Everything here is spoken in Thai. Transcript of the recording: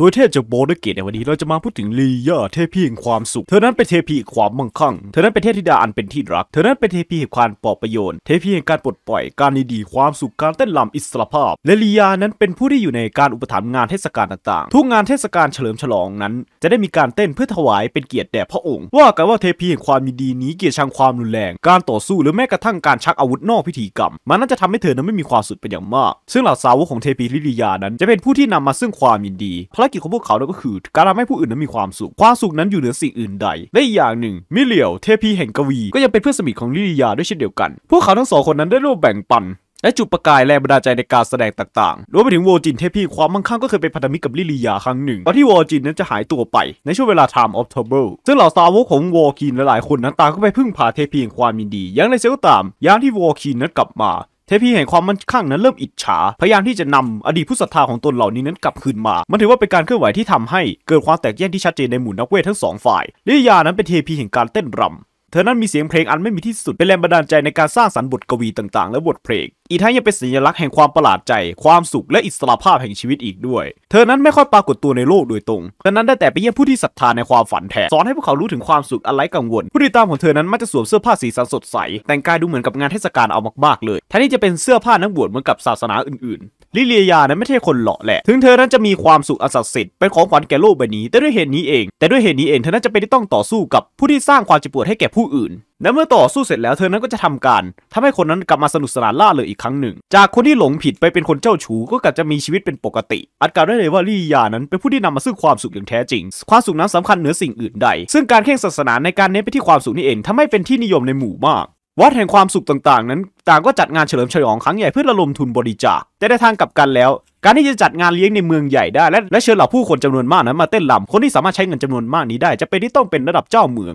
โดยเทพจากโบดเกตในวันนี้เราจะมาพูดถึงลียอาเทพีแห่งความสุขเธอนั้นเป็นเทพีแห่งความมั่งคั่งเธอนั้นเป็นเทพธิดาอันเป็นที่รักเธอนั้นเป็นเทพีแห่งความปลอบประโยชน์เทพีแห่งการปลดปล่อยการดีๆความสุขการเต้นรำอิสรภาพและลียานั้นเป็นผู้ที่อยู่ในการอุปถัมภ์งานเทศกาลต่างๆทุกงานเทศกาลเฉลิมฉลองนั้น จะได้มีการเต้นเพื่อถวายเป็นเกียรติแด่พระองค์ว่ากันว่าเทพีแห่งความดีนี้เกียรติชังความรุนแรงการต่อสู้หรือแม้กระทั่งการชักอาวุธนอกพิธีกรรม มันน่าจะทำให้เธอนั้นไม่มีความสุขเป็นอย่างมาก ซึ่งเหล่าสาวกของเทพีลิลียานั้นจะเป็นผู้ที่นำมาซึ่งความยินดีภารกิจของพวกเขาก็คือการทำให้ผู้อื่นนั้นมีความสุข ความสุขนั้นอยู่เหนือสิ่งอื่นใดและอย่างหนึ่ง มิเลียวเทพีแห่งกวี ก็ยังเป็นเพื่อนสนิทของลิลิยาด้วยเช่นเดียวกัน พวกเขาทั้งสองคนนั้นได้ร่วมแบ่งปัน และจุดประกายแรงบันดาลใจในการแสดงต่างๆ รวมไปถึงวอลจินเทพีความมั่งคั่งก็เคยเป็นพันธมิตรกับลิลิยาครั้งหนึ่งตอนที่วอลจินนั้นจะหายตัวไปในช่วงเวลา Time of Trouble ซึ่งเหล่าสาวกของวอลคินหลายๆคนนั้นต่างก็ไปพึ่งพาเทพีแห่งความยินดี อย่างในเซลตามอย่างที่โวคินนั้นกลับมาเทพีแห่งความมั่นคั่งนั้นเริ่มอิจฉา พยายามที่จะนำอดีตผู้ศรัทธาของตนเหล่านี้นั้นกลับคืนมา มันถือว่าเป็นการเคลื่อนไหวที่ทำให้เกิดความแตกแยกที่ชัดเจนในหมู่นักเวททั้งสองฝ่ายลิยานั้นเป็นเทพีแห่งการเต้นรำเธอนั้นมีเสียงเพลงอันไม่มีที่สุดเป็นแรงบันดาลใจในการสร้างสรรค์บทกวีต่างๆ และบทเพลงอีกทั้งยังเป็นสัญลักษณ์แห่งความประหลาดใจ ความสุขและอิสระภาพแห่งชีวิตอีกด้วย เธอนั้นไม่ค่อยปรากฏตัวในโลกโดยตรงดังนั้นได้แต่ไปเยี่ยมผู้ที่ศรัทธาในความฝันแทนสอนให้พวกเขารู้ถึงความสุขอะไรกังวลผู้ติดตามของเธอนั้นมักจะสวมเสื้อผ้าสีสันสดใส แต่งกายดูเหมือนกับงานเทศกาลเอามากมากเลยแทนที่จะเป็นเสื้อผ้านักบวชเหมือนกับศาสนาอื่นๆ ลิเลียานั้นไม่ใช่คนหล่อแหละ ถึงเธอนั้นจะมีความสุขอันศักดิ์สิทธิ์เป็นของขวัญแก่โลกใบนี้แต่ด้วยเหตุนี้เอง แต่ด้วยเหตุนี้เองเธอนั้นจะไปต้องต่อสู้กับผู้ที่สร้างความเจ็บปวดให้แก่ผู้อื่นและเมื่อต่อสู้เสร็จแล้วเธอนั้นก็จะทำการ ทำให้คนนั้นกลับมาสนุกสนานล่าเลยอีกครั้งหนึ่ง จากคนที่หลงผิดไปเป็นคนเจ้าชู้ก็กลับจะมีชีวิตเป็นปกติอัดการได้เลยว่าลี่ยานั้น เป็นผู้ที่นำมาซึ่งความสุขอย่างแท้จริง ความสุขนั้นสำคัญเหนือสิ่งอื่นใดซึ่งการเข่งศาสนาในการเน้นไปที่ความสุขนี่เองทำให้เป็นที่นิยมในหมู่มากวัดแห่งความสุขต่างๆ นั้น ต่างก็จัดงานเฉลิมฉลองครั้งใหญ่เพื่อระลมทุนบริจาคแต่ในทางกลับกันแล้ว การที่จะจัดงานเลี้ยงในเมืองใหญ่ได้ และและเชิญเหล่าผู้คนจำนวนมากนั้น มาเต้นลำคนที่สามารถใช้เงินจำนวนมากนี้ได้จะเป็นที่ต้องเป็นระดับเจ้าเมือง